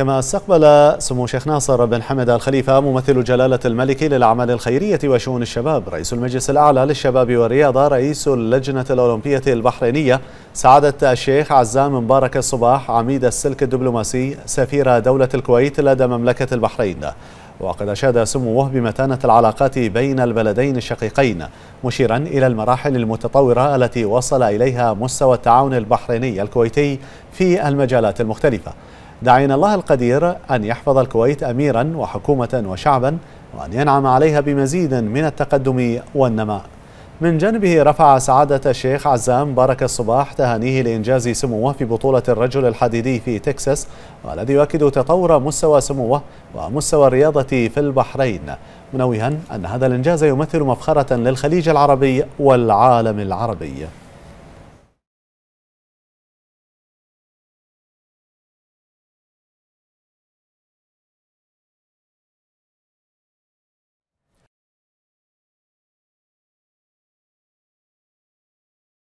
كما استقبل سمو الشيخ ناصر بن حمد الخليفة ممثل جلالة الملك للأعمال الخيرية وشؤون الشباب رئيس المجلس الأعلى للشباب والرياضة رئيس اللجنة الأولمبية البحرينية سعادة الشيخ عزام مبارك الصباح عميد السلك الدبلوماسي سفير دولة الكويت لدى مملكة البحرين وقد أشاد سموه بمتانة العلاقات بين البلدين الشقيقين مشيرا إلى المراحل المتطورة التي وصل إليها مستوى التعاون البحريني الكويتي في المجالات المختلفة داعين الله القدير أن يحفظ الكويت أميرا وحكومة وشعبا وأن ينعم عليها بمزيد من التقدم والنماء من جانبه رفع سعادة الشيخ عزام بارك الصباح تهانيه لإنجاز سموه في بطولة الرجل الحديدي في تكساس والذي يؤكد تطور مستوى سموه ومستوى الرياضة في البحرين منوها أن هذا الإنجاز يمثل مفخرة للخليج العربي والعالم العربي